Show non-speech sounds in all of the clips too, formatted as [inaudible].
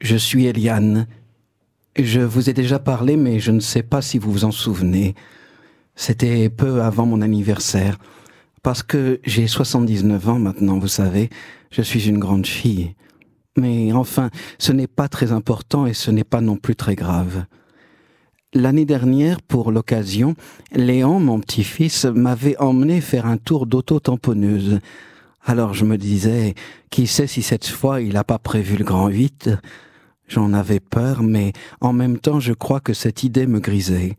Je suis Eliane. Je vous ai déjà parlé, mais je ne sais pas si vous vous en souvenez. C'était peu avant mon anniversaire. Parce que j'ai 79 ans maintenant, vous savez. Je suis une grande fille. Mais enfin, ce n'est pas très important et ce n'est pas non plus très grave. L'année dernière, pour l'occasion, Léon, mon petit-fils, m'avait emmené faire un tour d'auto-tamponneuse. Alors je me disais, qui sait si cette fois il n'a pas prévu le grand 8 J'en avais peur, mais en même temps je crois que cette idée me grisait.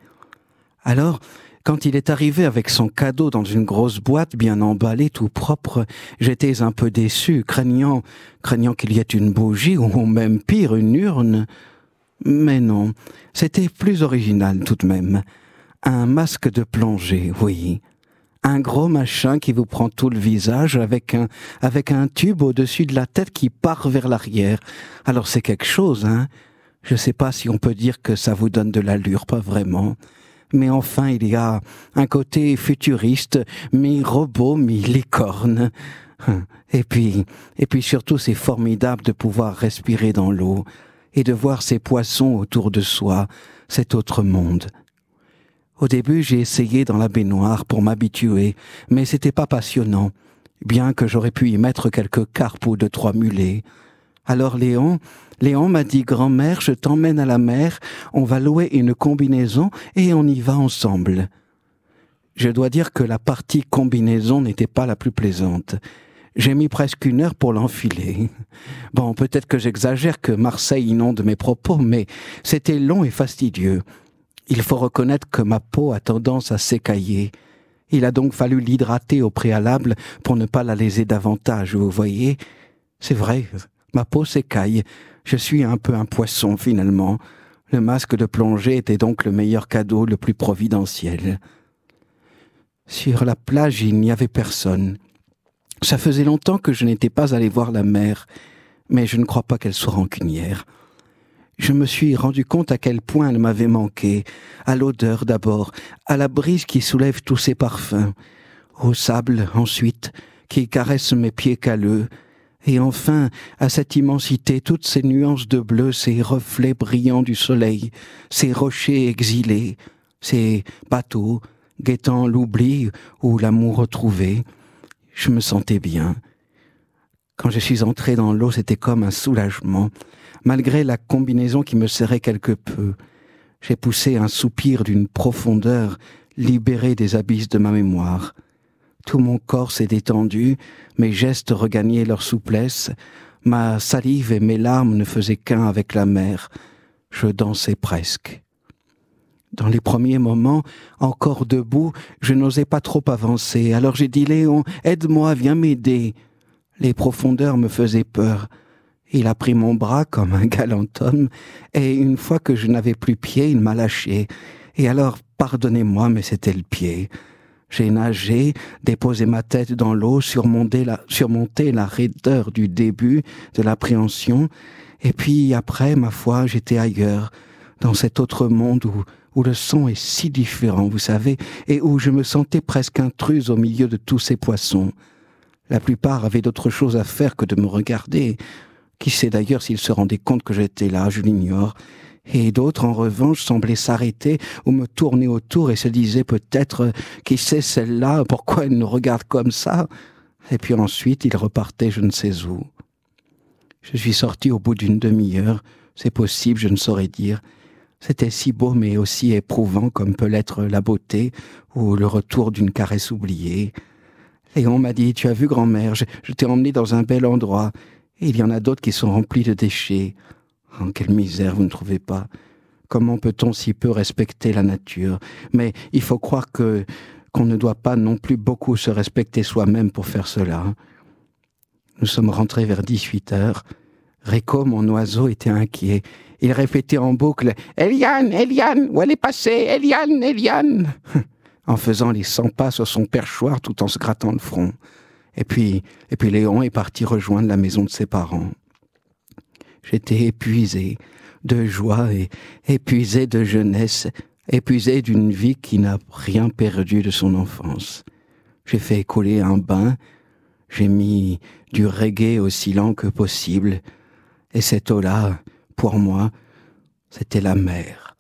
Alors, quand il est arrivé avec son cadeau dans une grosse boîte bien emballée, tout propre, j'étais un peu déçu, craignant, craignant qu'il y ait une bougie ou [laughs] même pire une urne. Mais non, c'était plus original tout de même. Un masque de plongée, oui un gros machin qui vous prend tout le visage avec un, avec un tube au-dessus de la tête qui part vers l'arrière. Alors c'est quelque chose, hein. Je sais pas si on peut dire que ça vous donne de l'allure, pas vraiment. Mais enfin, il y a un côté futuriste, mi-robot, mi-licorne. [laughs] Et puis, et puis surtout, c'est formidable de pouvoir respirer dans l'eau et de voir ces poissons autour de soi, cet autre monde. Au début, j'ai essayé dans la baignoire pour m'habituer, mais c'était pas passionnant, bien que j'aurais pu y mettre quelques carpes ou deux trois mulets. Alors Léon, Léon m'a dit grand-mère, je t'emmène à la mer, on va louer une combinaison et on y va ensemble. Je dois dire que la partie combinaison n'était pas la plus plaisante. J'ai mis presque une heure pour l'enfiler. Bon, peut-être que j'exagère que Marseille inonde mes propos, mais c'était long et fastidieux. Il faut reconnaître que ma peau a tendance à s'écailler. Il a donc fallu l'hydrater au préalable pour ne pas la léser davantage, vous voyez. C'est vrai, ma peau s'écaille. Je suis un peu un poisson finalement. Le masque de plongée était donc le meilleur cadeau, le plus providentiel. Sur la plage, il n'y avait personne. Ça faisait longtemps que je n'étais pas allé voir la mer, mais je ne crois pas qu'elle soit rancunière je me suis rendu compte à quel point elle m'avait manqué, à l'odeur d'abord, à la brise qui soulève tous ses parfums, au sable ensuite, qui caresse mes pieds calleux, et enfin à cette immensité, toutes ces nuances de bleu, ces reflets brillants du soleil, ces rochers exilés, ces bateaux, guettant l'oubli ou l'amour retrouvé. Je me sentais bien. Quand je suis entré dans l'eau, c'était comme un soulagement. Malgré la combinaison qui me serrait quelque peu, j'ai poussé un soupir d'une profondeur libérée des abysses de ma mémoire. Tout mon corps s'est détendu, mes gestes regagnaient leur souplesse, ma salive et mes larmes ne faisaient qu'un avec la mer, je dansais presque. Dans les premiers moments, encore debout, je n'osais pas trop avancer, alors j'ai dit Léon, aide-moi, viens m'aider. Les profondeurs me faisaient peur. Il a pris mon bras comme un galant homme, et une fois que je n'avais plus pied, il m'a lâché. Et alors, pardonnez-moi, mais c'était le pied. J'ai nagé, déposé ma tête dans l'eau, surmonté la, la raideur du début, de l'appréhension, et puis après, ma foi, j'étais ailleurs, dans cet autre monde où, où le son est si différent, vous savez, et où je me sentais presque intruse au milieu de tous ces poissons. La plupart avaient d'autres choses à faire que de me regarder. Qui sait d'ailleurs s'ils se rendaient compte que j'étais là, je l'ignore. Et d'autres, en revanche, semblaient s'arrêter ou me tourner autour et se disaient peut-être, qui sait celle-là, pourquoi elle nous regarde comme ça Et puis ensuite, ils repartaient je ne sais où. Je suis sorti au bout d'une demi-heure, c'est possible, je ne saurais dire. C'était si beau mais aussi éprouvant comme peut l'être la beauté ou le retour d'une caresse oubliée. Et on m'a dit, tu as vu grand-mère, je, t'ai emmené dans un bel endroit. Et il y en a d'autres qui sont remplis de déchets. Oh, quelle misère, vous ne trouvez pas Comment peut-on si peu respecter la nature Mais il faut croire que qu'on ne doit pas non plus beaucoup se respecter soi-même pour faire cela. Nous sommes rentrés vers 18 heures. Rico, mon oiseau, était inquiet. Il répétait en boucle Eliane, Eliane, où elle est passée Eliane, Eliane en faisant les 100 pas sur son perchoir tout en se grattant le front. Et puis, et puis Léon est parti rejoindre la maison de ses parents. J'étais épuisé de joie et épuisé de jeunesse, épuisé d'une vie qui n'a rien perdu de son enfance. J'ai fait coller un bain, j'ai mis du reggae aussi lent que possible, et cette eau-là, pour moi, c'était la mer.